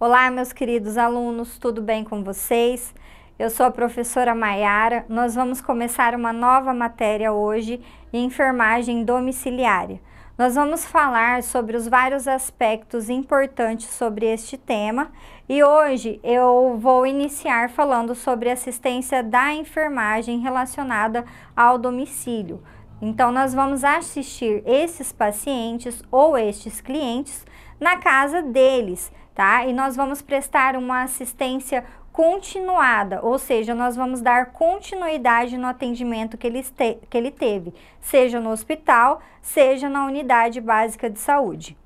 Olá, meus queridos alunos, tudo bem com vocês? Eu sou a professora Maiara. Nós vamos começar uma nova matéria hoje, enfermagem domiciliária. Nós vamos falar sobre os vários aspectos importantes sobre este tema e hoje eu vou iniciar falando sobre assistência da enfermagem relacionada ao domicílio. Então, nós vamos assistir esses pacientes ou estes clientes na casa deles, tá? E nós vamos prestar uma assistência continuada, ou seja, nós vamos dar continuidade no atendimento que ele, te, que ele teve, seja no hospital, seja na unidade básica de saúde.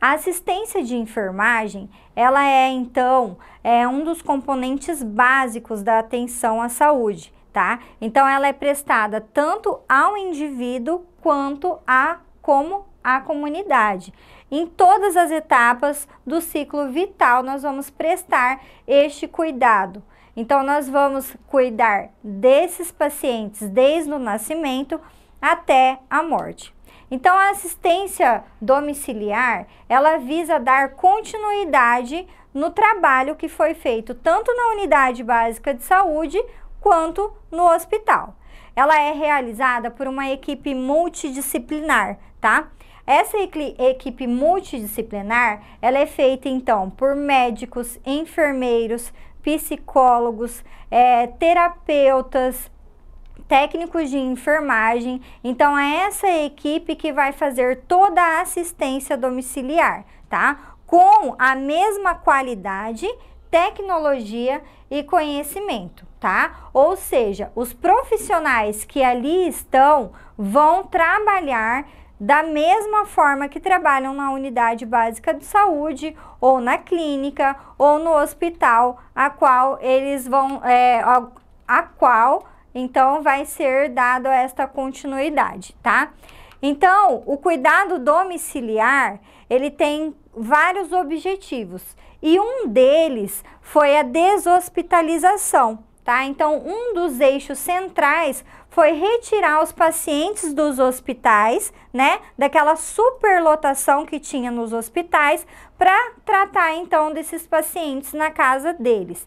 A assistência de enfermagem, ela é então é um dos componentes básicos da atenção à saúde, tá? Então ela é prestada tanto ao indivíduo quanto a como a comunidade. Em todas as etapas do ciclo vital, nós vamos prestar este cuidado. Então, nós vamos cuidar desses pacientes desde o nascimento até a morte. Então, a assistência domiciliar, ela visa dar continuidade no trabalho que foi feito tanto na unidade básica de saúde quanto no hospital. Ela é realizada por uma equipe multidisciplinar, tá? Essa equipe multidisciplinar, ela é feita então por médicos, enfermeiros, psicólogos, é, terapeutas, técnicos de enfermagem. Então é essa equipe que vai fazer toda a assistência domiciliar, tá? Com a mesma qualidade, tecnologia e conhecimento, tá? Ou seja, os profissionais que ali estão vão trabalhar da mesma forma que trabalham na unidade básica de saúde, ou na clínica, ou no hospital, a qual eles vão, é, a, a qual então vai ser dado esta continuidade, tá? Então, o cuidado domiciliar, ele tem vários objetivos e um deles foi a deshospitalização, tá? Então, um dos eixos centrais foi retirar os pacientes dos hospitais, né, daquela superlotação que tinha nos hospitais, para tratar então desses pacientes na casa deles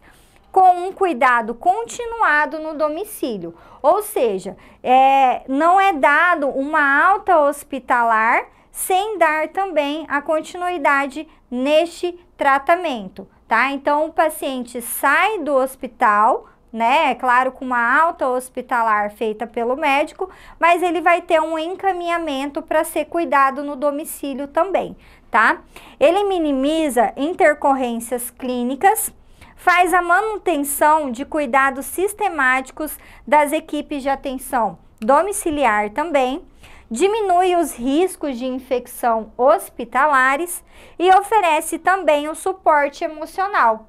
com um cuidado continuado no domicílio. Ou seja, é, não é dado uma alta hospitalar sem dar também a continuidade neste tratamento, tá? Então, o paciente sai do hospital, né? É claro, com uma alta hospitalar feita pelo médico, mas ele vai ter um encaminhamento para ser cuidado no domicílio também, tá? Ele minimiza intercorrências clínicas, faz a manutenção de cuidados sistemáticos das equipes de atenção domiciliar também, diminui os riscos de infecção hospitalares e oferece também o suporte emocional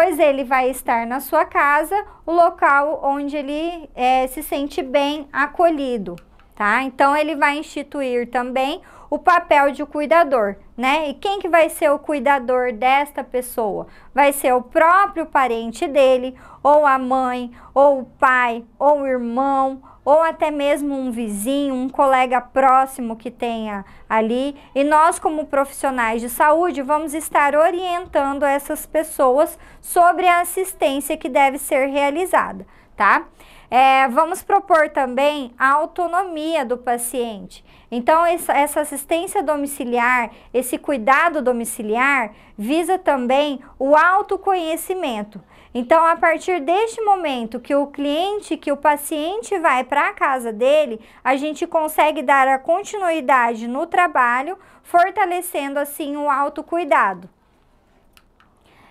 pois ele vai estar na sua casa, o local onde ele é, se sente bem acolhido, tá? Então, ele vai instituir também o papel de cuidador, né? E quem que vai ser o cuidador desta pessoa? Vai ser o próprio parente dele, ou a mãe, ou o pai, ou o irmão, ou até mesmo um vizinho, um colega próximo que tenha ali. E nós, como profissionais de saúde, vamos estar orientando essas pessoas sobre a assistência que deve ser realizada, tá? É, vamos propor também a autonomia do paciente. Então, essa assistência domiciliar, esse cuidado domiciliar, visa também o autoconhecimento. Então, a partir deste momento que o cliente, que o paciente vai para a casa dele, a gente consegue dar a continuidade no trabalho, fortalecendo assim o autocuidado.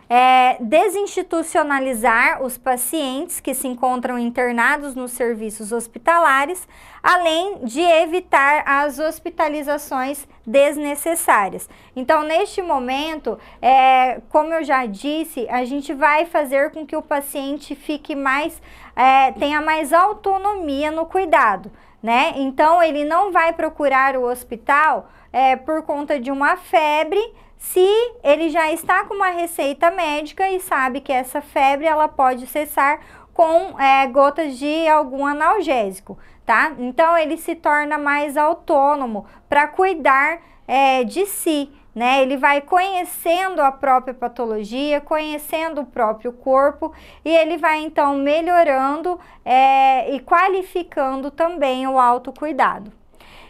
É, desinstitucionalizar os pacientes que se encontram internados nos serviços hospitalares, além de evitar as hospitalizações desnecessárias. Então, neste momento, é, como eu já disse, a gente vai fazer com que o paciente fique mais, é, tenha mais autonomia no cuidado, né? Então, ele não vai procurar o hospital é, por conta de uma febre se ele já está com uma receita médica e sabe que essa febre ela pode cessar com é, gotas de algum analgésico, tá? Então ele se torna mais autônomo para cuidar é, de si, né? Ele vai conhecendo a própria patologia, conhecendo o próprio corpo e ele vai então melhorando é, e qualificando também o autocuidado.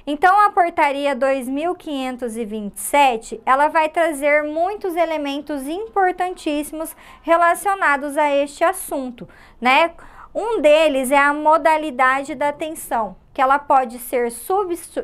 Então, a portaria 2527, ela vai trazer muitos elementos importantíssimos relacionados a este assunto, né? Um deles é a modalidade da atenção, que ela pode ser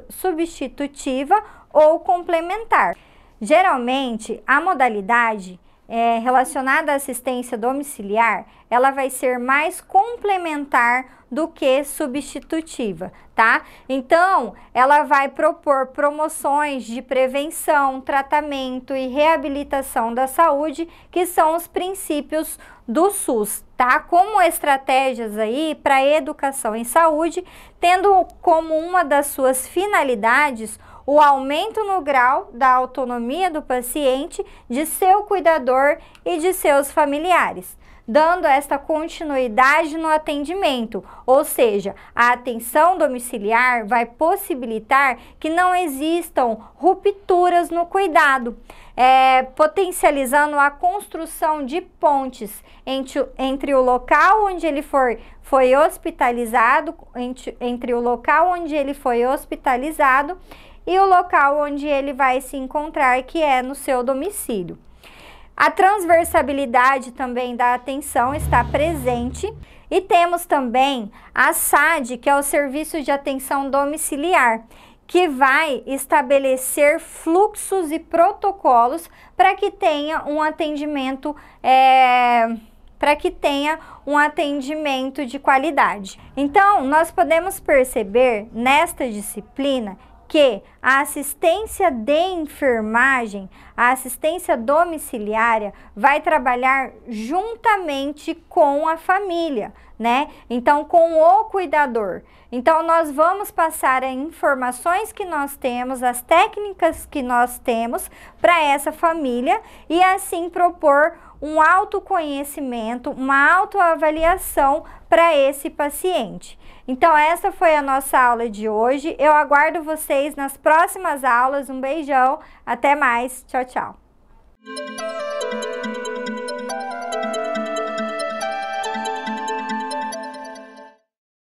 substitutiva ou complementar. Geralmente, a modalidade é, relacionada à assistência domiciliar, ela vai ser mais complementar do que substitutiva, tá? Então, ela vai propor promoções de prevenção, tratamento e reabilitação da saúde, que são os princípios do SUS, tá? Como estratégias aí para educação em saúde, tendo como uma das suas finalidades o aumento no grau da autonomia do paciente, de seu cuidador e de seus familiares dando esta continuidade no atendimento, ou seja, a atenção domiciliar vai possibilitar que não existam rupturas no cuidado, é, potencializando a construção de pontes entre, entre o local onde ele for, foi hospitalizado, entre, entre o local onde ele foi hospitalizado e o local onde ele vai se encontrar, que é no seu domicílio. A transversabilidade também da atenção está presente e temos também a SAD, que é o Serviço de Atenção Domiciliar, que vai estabelecer fluxos e protocolos para que tenha um atendimento. É para que tenha um atendimento de qualidade. Então, nós podemos perceber nesta disciplina que a assistência de enfermagem, a assistência domiciliária, vai trabalhar juntamente com a família, né? Então, com o cuidador. Então, nós vamos passar as informações que nós temos, as técnicas que nós temos para essa família e assim propor um autoconhecimento, uma autoavaliação para esse paciente. Então, essa foi a nossa aula de hoje. Eu aguardo vocês nas próximas aulas. Um beijão, até mais. Tchau, tchau.